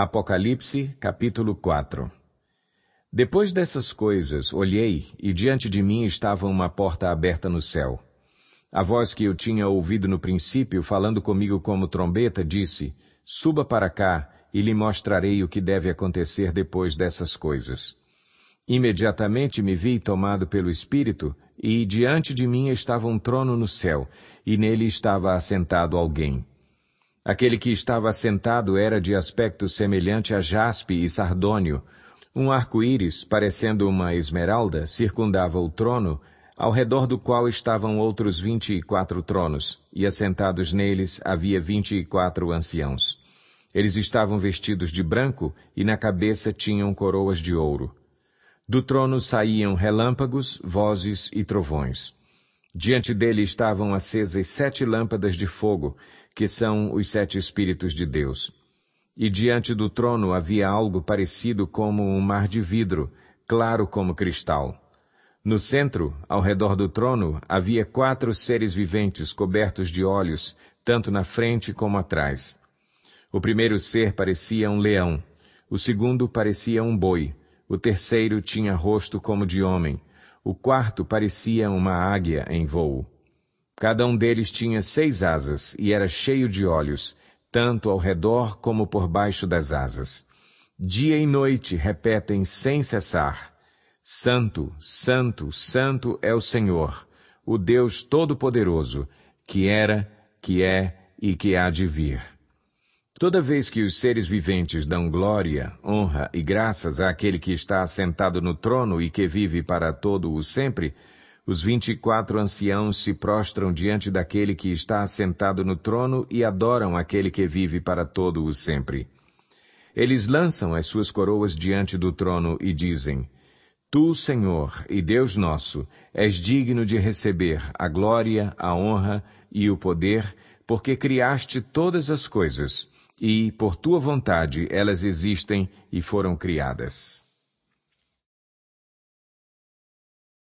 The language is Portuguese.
Apocalipse, capítulo 4 Depois dessas coisas, olhei, e diante de mim estava uma porta aberta no céu. A voz que eu tinha ouvido no princípio, falando comigo como trombeta, disse: Suba para cá, e lhe mostrarei o que deve acontecer depois dessas coisas. Imediatamente me vi tomado pelo Espírito, e diante de mim estava um trono no céu, e nele estava assentado alguém. Aquele que estava sentado era de aspecto semelhante a jaspe e sardônio. Um arco-íris, parecendo uma esmeralda, circundava o trono, ao redor do qual estavam outros vinte e quatro tronos, e assentados neles havia vinte e quatro anciãos. Eles estavam vestidos de branco e na cabeça tinham coroas de ouro. Do trono saíam relâmpagos, vozes e trovões. Diante dele estavam acesas sete lâmpadas de fogo, que são os sete Espíritos de Deus. E diante do trono havia algo parecido como um mar de vidro, claro como cristal. No centro, ao redor do trono, havia quatro seres viventes cobertos de olhos, tanto na frente como atrás. O primeiro ser parecia um leão, o segundo parecia um boi, o terceiro tinha rosto como de homem, o quarto parecia uma águia em voo. Cada um deles tinha seis asas e era cheio de olhos, tanto ao redor como por baixo das asas. Dia e noite repetem sem cessar: Santo, Santo, Santo é o Senhor, o Deus Todo-Poderoso, que era, que é e que há de vir. Toda vez que os seres viventes dão glória, honra e graças àquele que está assentado no trono e que vive para todo o sempre, os vinte e quatro anciãos se prostram diante daquele que está assentado no trono e adoram aquele que vive para todo o sempre. Eles lançam as suas coroas diante do trono e dizem, Tu, Senhor e Deus nosso, és digno de receber a glória, a honra e o poder, porque criaste todas as coisas, e, por tua vontade, elas existem e foram criadas.